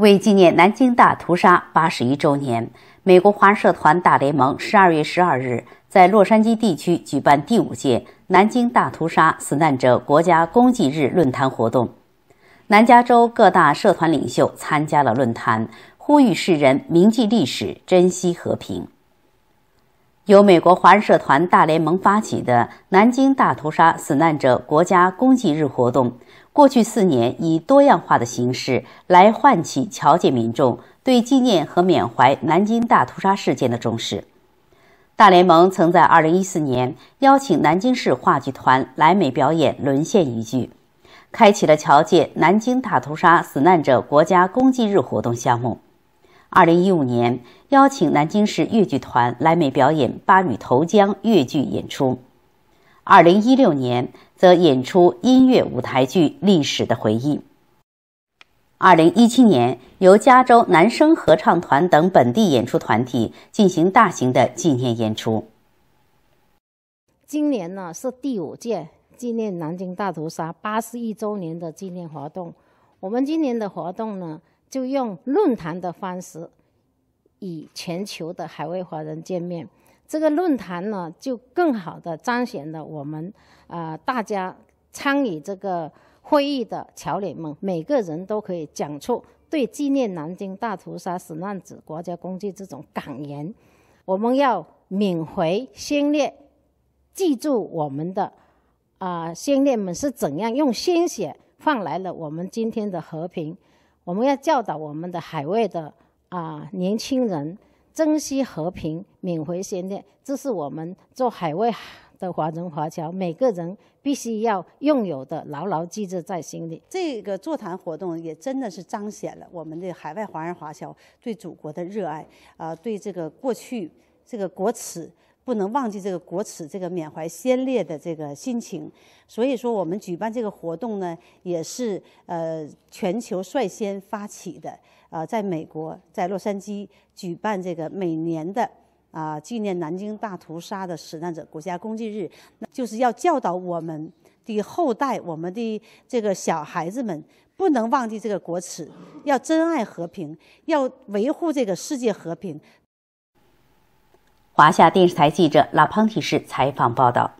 为纪念南京大屠杀八十一周年，美国华社团大联盟十二月十二日在洛杉矶地区举办第五届南京大屠杀死难者国家公祭日论坛活动。南加州各大社团领袖参加了论坛，呼吁世人铭记历史，珍惜和平。由美国华人社团大联盟发起的南京大屠杀死难者国家公祭日活动，过去四年以多样化的形式来唤起侨界民众对纪念和缅怀南京大屠杀事件的重视。大联盟曾在2014年邀请南京市话剧团来美表演《沦陷》一剧，开启了侨界南京大屠杀死难者国家公祭日活动项目。二零一五年，邀请南京市越剧团来美表演《八女投江》越剧演出；二零一六年，则演出音乐舞台剧《历史的回忆》；二零一七年，由加州男声合唱团等本地演出团体进行大型的纪念演出。今年呢，是第五届纪念南京大屠杀八十一周年的纪念活动。我们今年的活动呢？就用论坛的方式，与全球的海外华人见面。这个论坛呢，就更好的彰显了我们啊，大家参与这个会议的桥领们，每个人都可以讲出对纪念南京大屠杀死难者国家公祭这种感言。我们要缅怀先烈，记住我们的啊，先烈们是怎样用鲜血换来了我们今天的和平。我们要教导我们的海外的啊年轻人珍惜和平，缅怀先烈。这是我们做海外的华人华侨每个人必须要拥有的，牢牢记着在心里。这个座谈活动也真的是彰显了我们的海外华人华侨对祖国的热爱啊，对这个过去这个国耻。不能忘记这个国耻，这个缅怀先烈的这个心情。所以说，我们举办这个活动呢，也是呃全球率先发起的。呃，在美国，在洛杉矶举办这个每年的啊纪念南京大屠杀的死难者国家公祭日，就是要教导我们的后代，我们的这个小孩子们不能忘记这个国耻，要珍爱和平，要维护这个世界和平。华夏电视台记者拉庞体士采访报道。